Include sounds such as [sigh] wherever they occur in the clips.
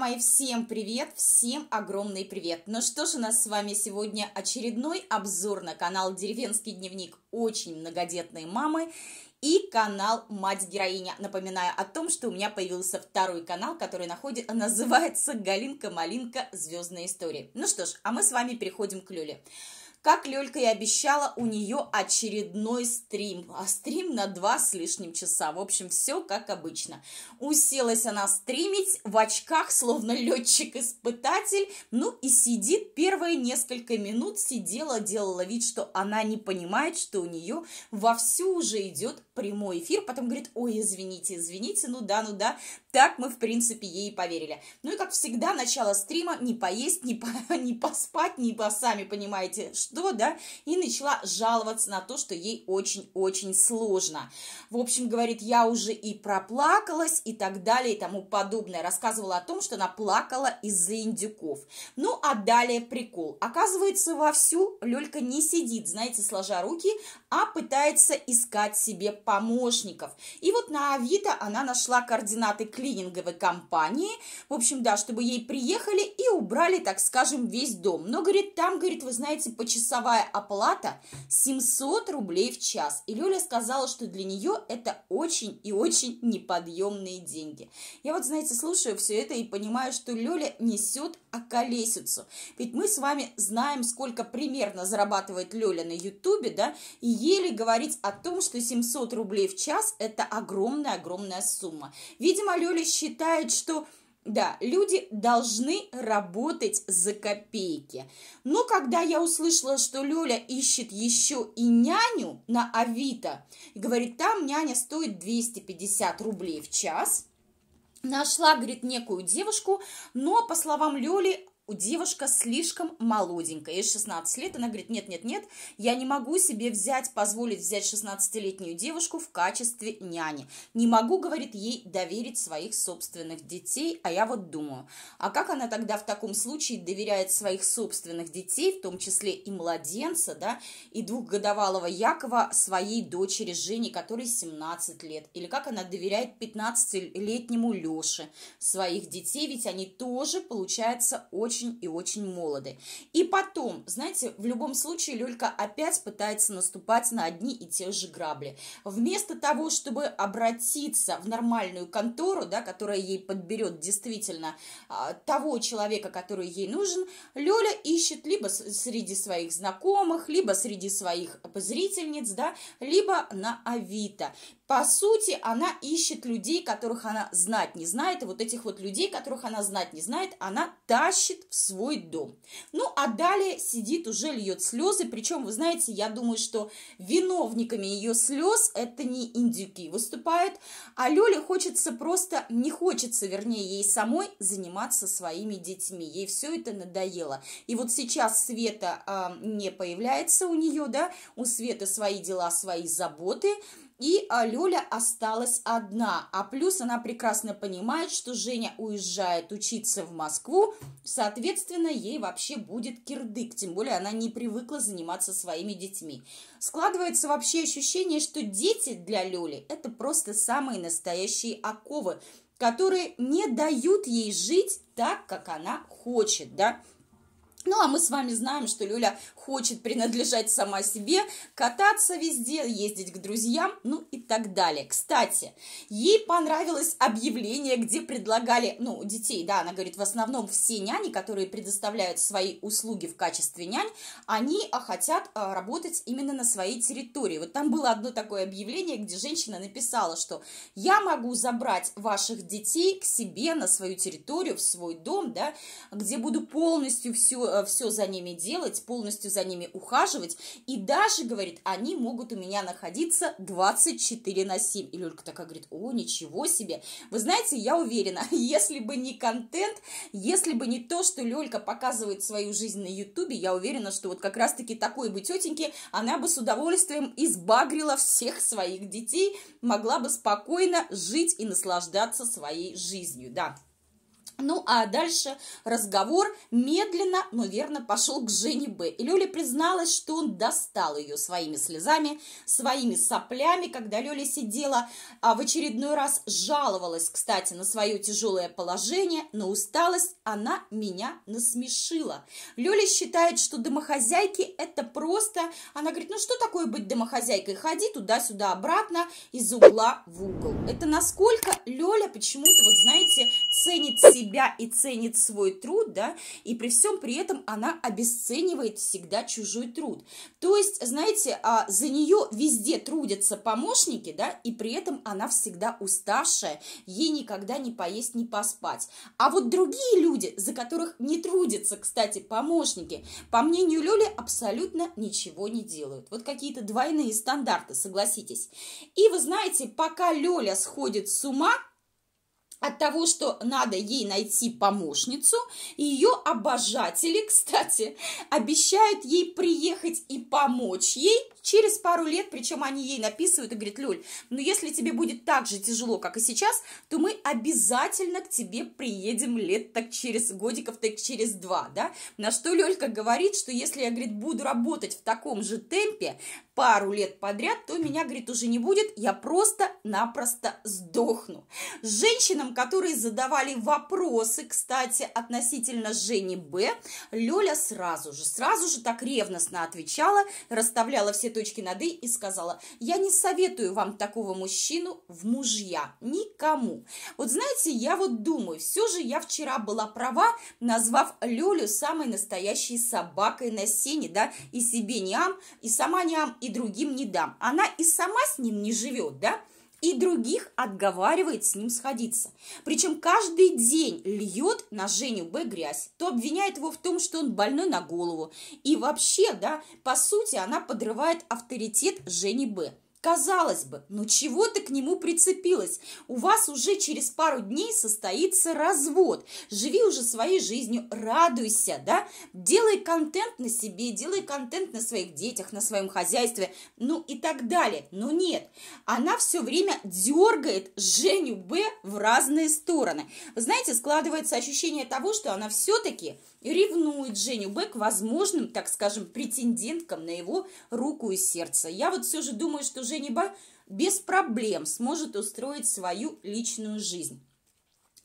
мои, всем привет, всем огромный привет. Ну что ж, у нас с вами сегодня очередной обзор на канал «Деревенский дневник» очень многодетной мамы и канал «Мать-героиня». Напоминаю о том, что у меня появился второй канал, который находит, [laughs] называется «Галинка-малинка. Звездные истории». Ну что ж, а мы с вами переходим к Люле. Как Лёлька и обещала, у нее очередной стрим. А стрим на два с лишним часа. В общем, все как обычно. Уселась она стримить в очках, словно летчик-испытатель. Ну и сидит первые несколько минут, сидела, делала вид, что она не понимает, что у нее вовсю уже идет прямой эфир. Потом говорит, ой, извините, извините, ну да, ну да, так мы, в принципе, ей поверили. Ну и, как всегда, начало стрима не поесть, не, по, [laughs] не поспать, не по, сами понимаете, что, да, и начала жаловаться на то, что ей очень-очень сложно. В общем, говорит, я уже и проплакалась, и так далее, и тому подобное. Рассказывала о том, что она плакала из-за индюков. Ну, а далее прикол. Оказывается, вовсю Лёлька не сидит, знаете, сложа руки, а пытается искать себе помощников. И вот на Авито она нашла координаты клининговой компании, в общем, да, чтобы ей приехали и убрали, так скажем, весь дом. Но, говорит, там, говорит, вы знаете, почасовая оплата 700 рублей в час. И Лёля сказала, что для нее это очень и очень неподъемные деньги. Я вот, знаете, слушаю все это и понимаю, что Лёля несет околесицу. Ведь мы с вами знаем, сколько примерно зарабатывает Лёля на Ютубе, да, и еле говорить о том, что 700 рублей в час – это огромная-огромная сумма. Видимо, Лёля считает, что да, люди должны работать за копейки. Но когда я услышала, что Лёля ищет еще и няню на Авито, и говорит, там няня стоит 250 рублей в час – Нашла, говорит, некую девушку, но, по словам Лёли, у девушка слишком молоденькая, ей 16 лет, она говорит, нет-нет-нет, я не могу себе взять, позволить взять 16-летнюю девушку в качестве няни. Не могу, говорит, ей доверить своих собственных детей, а я вот думаю, а как она тогда в таком случае доверяет своих собственных детей, в том числе и младенца, да, и двухгодовалого Якова своей дочери Жене, которой 17 лет, или как она доверяет 15-летнему Леше своих детей, ведь они тоже, получается, очень очень и очень молоды. И потом, знаете, в любом случае Лёлька опять пытается наступать на одни и те же грабли. Вместо того, чтобы обратиться в нормальную контору, да, которая ей подберет действительно а, того человека, который ей нужен, Лёля ищет либо среди своих знакомых, либо среди своих зрительниц, да, либо на Авито. По сути, она ищет людей, которых она знать не знает, и вот этих вот людей, которых она знать не знает, она тащит в свой дом. Ну, а далее сидит, уже льет слезы, причем, вы знаете, я думаю, что виновниками ее слез это не индюки выступают, а Лёле хочется просто, не хочется, вернее, ей самой заниматься своими детьми, ей все это надоело. И вот сейчас Света э, не появляется у нее, да, у Светы свои дела, свои заботы, и Люля осталась одна. А плюс она прекрасно понимает, что Женя уезжает учиться в Москву. Соответственно, ей вообще будет кирдык. Тем более она не привыкла заниматься своими детьми. Складывается вообще ощущение, что дети для Люли это просто самые настоящие оковы, которые не дают ей жить так, как она хочет, да. Ну, а мы с вами знаем, что Люля хочет принадлежать сама себе, кататься везде, ездить к друзьям, ну и так далее. Кстати, ей понравилось объявление, где предлагали, ну, детей, да, она говорит, в основном все няни, которые предоставляют свои услуги в качестве нянь, они а, хотят а, работать именно на своей территории. Вот там было одно такое объявление, где женщина написала, что я могу забрать ваших детей к себе на свою территорию, в свой дом, да, где буду полностью все, э, все за ними делать, полностью за ними ухаживать. И даже говорит, они могут у меня находиться 24 на 7. И Люлька такая говорит, о, ничего себе. Вы знаете, я уверена, [laughs] если бы не контент, если бы не то, что Лёлька показывает свою жизнь на Ютубе, я уверена, что вот как раз-таки такой бы тетеньки, она бы с удовольствием избагрила всех своих детей, могла бы спокойно жить и наслаждаться своей жизнью, да. Ну, а дальше разговор медленно, но верно пошел к Жене Б. И Лёля призналась, что он достал ее своими слезами, своими соплями, когда Лёля сидела, а в очередной раз жаловалась, кстати, на свое тяжелое положение, но усталость она меня насмешила. Лёля считает, что домохозяйки – это просто... Она говорит, ну что такое быть домохозяйкой? Ходи туда-сюда, обратно, из угла в угол. Это насколько Лёля почему-то, вот знаете, ценит себя себя и ценит свой труд, да, и при всем при этом она обесценивает всегда чужой труд. То есть, знаете, а, за нее везде трудятся помощники, да, и при этом она всегда уставшая, ей никогда не поесть, не поспать. А вот другие люди, за которых не трудятся, кстати, помощники, по мнению Лёли, абсолютно ничего не делают. Вот какие-то двойные стандарты, согласитесь. И вы знаете, пока Лёля сходит с ума, от того, что надо ей найти помощницу. ее обожатели, [laughs] кстати, обещают ей приехать и помочь ей через пару лет, причем они ей написывают и говорят, Люль, ну если тебе будет так же тяжело, как и сейчас, то мы обязательно к тебе приедем лет так через годиков, так через два, да? На что Лёлька говорит, что если я, говорит, буду работать в таком же темпе, пару лет подряд, то меня, говорит, уже не будет, я просто-напросто сдохну. Женщинам, которые задавали вопросы, кстати, относительно Жени Б, Лёля сразу же, сразу же так ревностно отвечала, расставляла все точки над «и» и сказала, я не советую вам такого мужчину в мужья, никому. Вот знаете, я вот думаю, все же я вчера была права, назвав Лёлю самой настоящей собакой на сене, да, и себе не и сама не и другим не дам. Она и сама с ним не живет, да? и других отговаривает с ним сходиться. Причем каждый день льет на Женю Б грязь, то обвиняет его в том, что он больной на голову. И вообще, да, по сути, она подрывает авторитет Жени Б. Казалось бы, ну чего ты к нему прицепилась? У вас уже через пару дней состоится развод. Живи уже своей жизнью, радуйся, да? Делай контент на себе, делай контент на своих детях, на своем хозяйстве, ну и так далее. Но нет, она все время дергает Женю Б в разные стороны. знаете, складывается ощущение того, что она все-таки ревнует Женю Б к возможным, так скажем, претенденткам на его руку и сердце. Я вот все же думаю, что уже без проблем сможет устроить свою личную жизнь.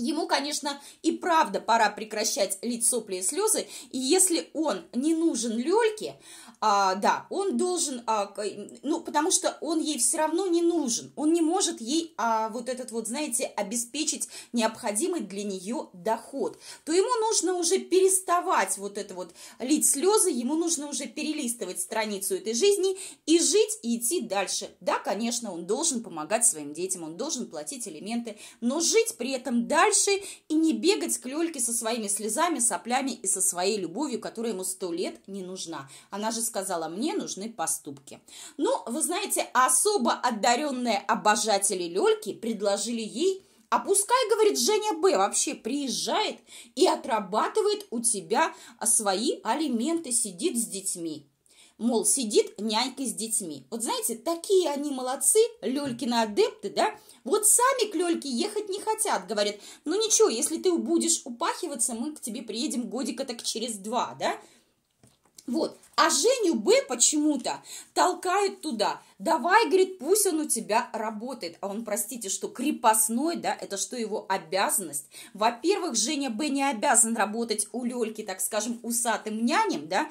Ему, конечно, и правда пора прекращать лить сопли и слезы, и если он не нужен Лёльке, а, да, он должен, а, ну, потому что он ей все равно не нужен, он не может ей а, вот этот вот, знаете, обеспечить необходимый для нее доход, то ему нужно уже переставать вот это вот лить слезы, ему нужно уже перелистывать страницу этой жизни и жить, и идти дальше. Да, конечно, он должен помогать своим детям, он должен платить элементы, но жить при этом дальше дальше и не бегать к Лёльке со своими слезами, соплями и со своей любовью, которая ему сто лет не нужна. Она же сказала, мне нужны поступки. Но ну, вы знаете, особо одаренные обожатели Лёльки предложили ей а пускай, говорит Женя Б, вообще приезжает и отрабатывает у тебя свои алименты, сидит с детьми мол, сидит нянька с детьми. Вот знаете, такие они молодцы, Лёлькины адепты, да, вот сами к Лёльке ехать не хотят, говорят, ну ничего, если ты будешь упахиваться, мы к тебе приедем годика так через два, да, вот. А Женю Б почему-то толкает туда. Давай, говорит, пусть он у тебя работает. А он, простите, что крепостной, да, это что его обязанность? Во-первых, Женя Б не обязан работать у Лёльки, так скажем, усатым нянем, да,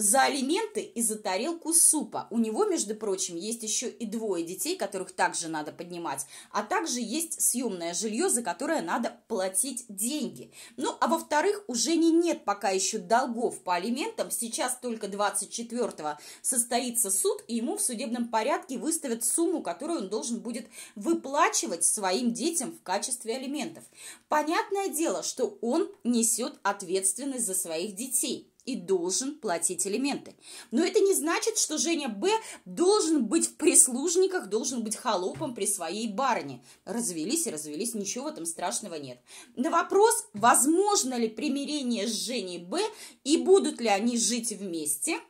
за алименты и за тарелку супа. У него, между прочим, есть еще и двое детей, которых также надо поднимать, а также есть съемное жилье, за которое надо платить деньги. Ну, а во-вторых, у Жени нет пока еще долгов по алиментам. Сейчас только 24-го состоится суд, и ему в судебном порядке выставят сумму, которую он должен будет выплачивать своим детям в качестве алиментов. Понятное дело, что он несет ответственность за своих детей и должен платить элементы. Но это не значит, что Женя Б должен быть в прислужниках, должен быть холопом при своей барне. Развелись и развелись, ничего в этом страшного нет. На вопрос, возможно ли примирение с Женей Б и будут ли они жить вместе –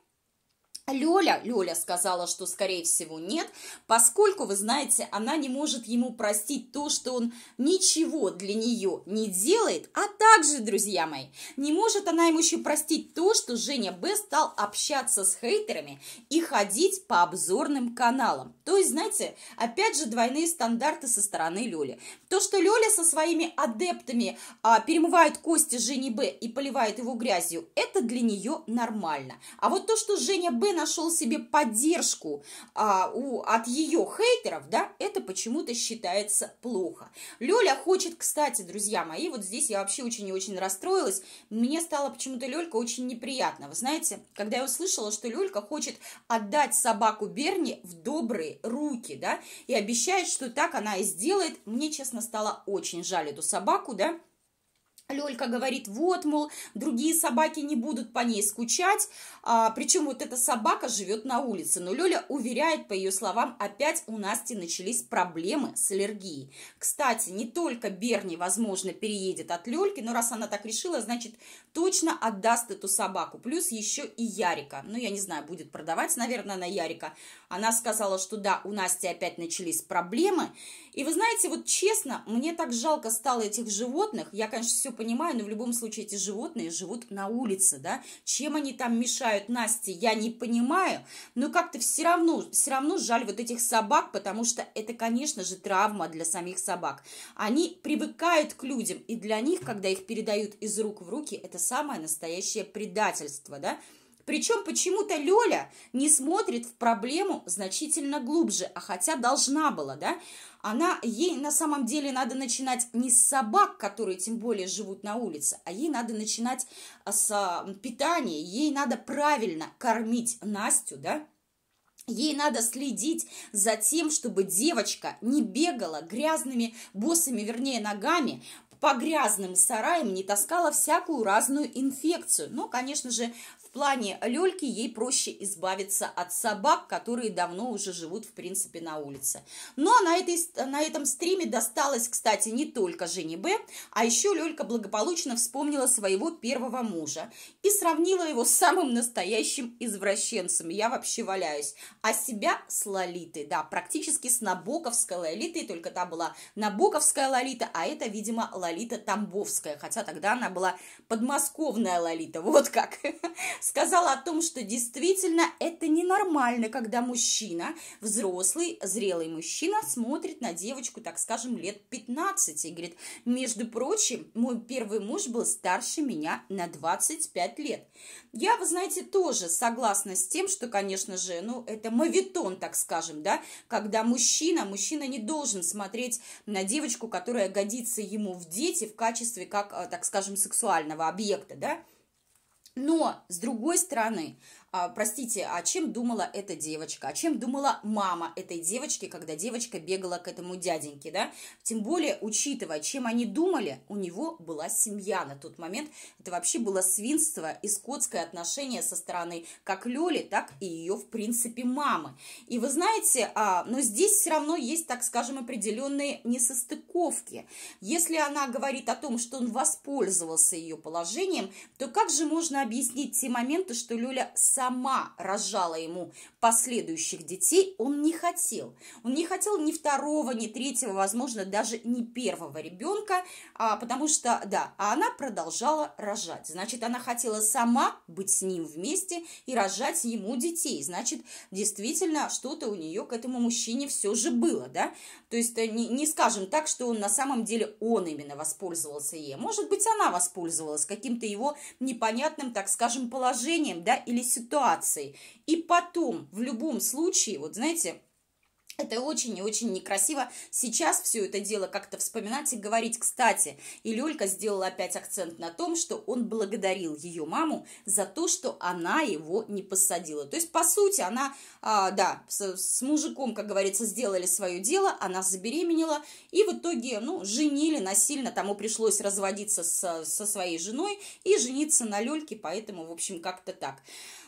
Лёля, Лёля сказала, что, скорее всего, нет, поскольку, вы знаете, она не может ему простить то, что он ничего для нее не делает, а также, друзья мои, не может она ему еще простить то, что Женя Б стал общаться с хейтерами и ходить по обзорным каналам. То есть, знаете, опять же двойные стандарты со стороны Лёли. То, что Лёля со своими адептами а, перемывает кости Жени Б и поливает его грязью, это для нее нормально. А вот то, что Женя Б на нашел себе поддержку а, у, от ее хейтеров, да, это почему-то считается плохо. Лёля хочет, кстати, друзья мои, вот здесь я вообще очень и очень расстроилась, мне стало почему-то Лёлька очень неприятно. Вы знаете, когда я услышала, что Лёлька хочет отдать собаку Берни в добрые руки, да, и обещает, что так она и сделает, мне, честно, стало очень жаль эту собаку, да, Лёлька говорит, вот, мол, другие собаки не будут по ней скучать, а, причем вот эта собака живет на улице. Но Лёля уверяет, по ее словам, опять у Насти начались проблемы с аллергией. Кстати, не только Берни, возможно, переедет от Лёльки, но раз она так решила, значит, точно отдаст эту собаку. Плюс еще и Ярика. Ну, я не знаю, будет продавать, наверное, на Ярика. Она сказала, что да, у Насти опять начались проблемы, и вы знаете, вот честно, мне так жалко стало этих животных. Я, конечно, все понимаю, но в любом случае эти животные живут на улице, да. Чем они там мешают Насте, я не понимаю. Но как-то все равно, все равно жаль вот этих собак, потому что это, конечно же, травма для самих собак. Они привыкают к людям, и для них, когда их передают из рук в руки, это самое настоящее предательство, да. Причем почему-то Лёля не смотрит в проблему значительно глубже, а хотя должна была, да она, ей на самом деле надо начинать не с собак, которые тем более живут на улице, а ей надо начинать а, с а, питания, ей надо правильно кормить Настю, да, Ей надо следить за тем, чтобы девочка не бегала грязными босыми, вернее, ногами по грязным сараям, не таскала всякую разную инфекцию. Но, конечно же, в плане люльки ей проще избавиться от собак, которые давно уже живут, в принципе, на улице. Но на, этой, на этом стриме досталось, кстати, не только Жене Б, а еще Лёлька благополучно вспомнила своего первого мужа и сравнила его с самым настоящим извращенцем. Я вообще валяюсь. А себя с Лолитой, да, практически с Набоковской Лолитой, только та была Набоковская Лолита, а это, видимо, Лолита Тамбовская, хотя тогда она была подмосковная Лолита, вот как сказала о том, что действительно это ненормально, когда мужчина, взрослый, зрелый мужчина, смотрит на девочку, так скажем, лет 15 и говорит, между прочим, мой первый муж был старше меня на 25 лет. Я, вы знаете, тоже согласна с тем, что, конечно же, ну, это мавитон, так скажем, да, когда мужчина, мужчина не должен смотреть на девочку, которая годится ему в дети в качестве, как, э, так скажем, сексуального объекта, да, но, с другой стороны, а, простите, а чем думала эта девочка, а чем думала мама этой девочки, когда девочка бегала к этому дяденьке, да? Тем более, учитывая, чем они думали, у него была семья на тот момент. Это вообще было свинство и скотское отношение со стороны как Лёли, так и ее, в принципе, мамы. И вы знаете, а, но здесь все равно есть, так скажем, определенные несостыковки. Если она говорит о том, что он воспользовался ее положением, то как же можно объяснить те моменты, что Лёля сама сама рожала ему последующих детей, он не хотел. Он не хотел ни второго, ни третьего, возможно, даже ни первого ребенка, а, потому что, да, а она продолжала рожать. Значит, она хотела сама быть с ним вместе и рожать ему детей. Значит, действительно, что-то у нее к этому мужчине все же было, да? То есть, э, не, не скажем так, что он на самом деле, он именно воспользовался ей. Может быть, она воспользовалась каким-то его непонятным, так скажем, положением, да, или ситуацией ситуации. И потом, в любом случае, вот знаете, это очень и очень некрасиво сейчас все это дело как-то вспоминать и говорить. Кстати, и Лёлька сделала опять акцент на том, что он благодарил ее маму за то, что она его не посадила. То есть, по сути, она, а, да, с, с мужиком, как говорится, сделали свое дело, она забеременела, и в итоге, ну, женили насильно, тому пришлось разводиться со, со своей женой и жениться на Лёльке, поэтому, в общем, как-то так.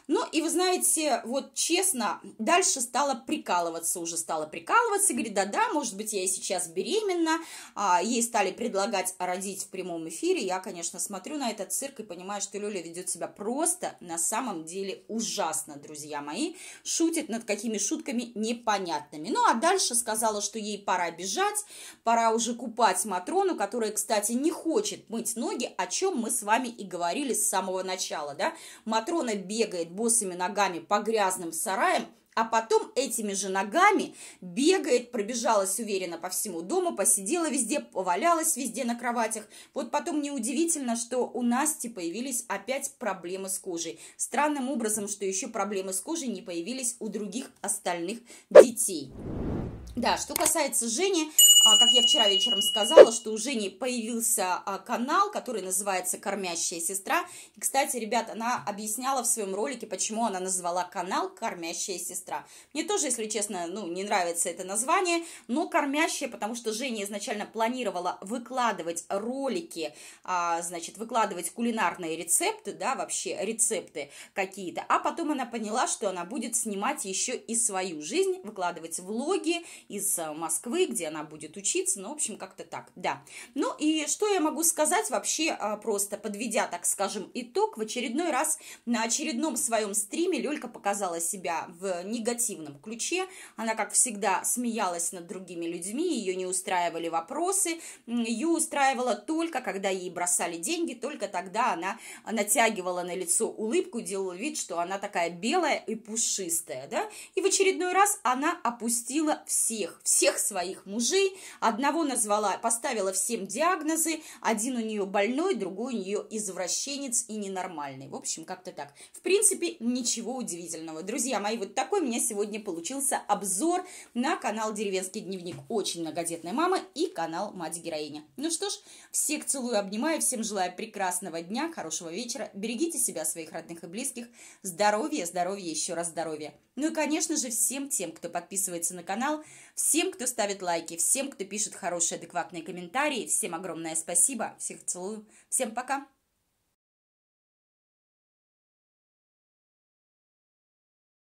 Ну, и вы знаете, вот честно, дальше стала прикалываться, уже стала прикалываться, говорит, да-да, может быть, я и сейчас беременна, а, ей стали предлагать родить в прямом эфире, я, конечно, смотрю на этот цирк и понимаю, что Люля ведет себя просто на самом деле ужасно, друзья мои, шутит над какими шутками непонятными. Ну, а дальше сказала, что ей пора бежать, пора уже купать Матрону, которая, кстати, не хочет мыть ноги, о чем мы с вами и говорили с самого начала, да, Матрона бегает босыми ногами по грязным сараям, а потом этими же ногами бегает, пробежалась уверенно по всему дому, посидела везде, повалялась везде на кроватях. Вот потом неудивительно, что у Насти появились опять проблемы с кожей. Странным образом, что еще проблемы с кожей не появились у других остальных детей. Да, что касается Жени, а, как я вчера вечером сказала, что у Жени появился а, канал, который называется «Кормящая сестра». И, кстати, ребят, она объясняла в своем ролике, почему она назвала канал «Кормящая сестра». Мне тоже, если честно, ну, не нравится это название, но «Кормящая», потому что Женя изначально планировала выкладывать ролики, а, значит, выкладывать кулинарные рецепты, да, вообще рецепты какие-то, а потом она поняла, что она будет снимать еще и свою жизнь, выкладывать влоги, из э, Москвы, где она будет учиться, ну, в общем, как-то так, да. Ну, и что я могу сказать вообще, э, просто подведя, так скажем, итог, в очередной раз на очередном своем стриме Лёлька показала себя в негативном ключе, она, как всегда, смеялась над другими людьми, ее не устраивали вопросы, ее устраивало только, когда ей бросали деньги, только тогда она натягивала на лицо улыбку, делала вид, что она такая белая и пушистая, да, и в очередной раз она опустила все всех, всех своих мужей. Одного назвала, поставила всем диагнозы. Один у нее больной, другой у нее извращенец и ненормальный. В общем, как-то так. В принципе, ничего удивительного. Друзья мои, вот такой у меня сегодня получился обзор на канал «Деревенский дневник». Очень многодетная мама и канал «Мать-героиня». Ну что ж, всех целую, обнимаю, всем желаю прекрасного дня, хорошего вечера. Берегите себя, своих родных и близких. Здоровья, здоровья, еще раз здоровья. Ну и, конечно же, всем тем, кто подписывается на канал – Всем, кто ставит лайки, всем, кто пишет хорошие, адекватные комментарии, всем огромное спасибо. Всех целую. Всем пока.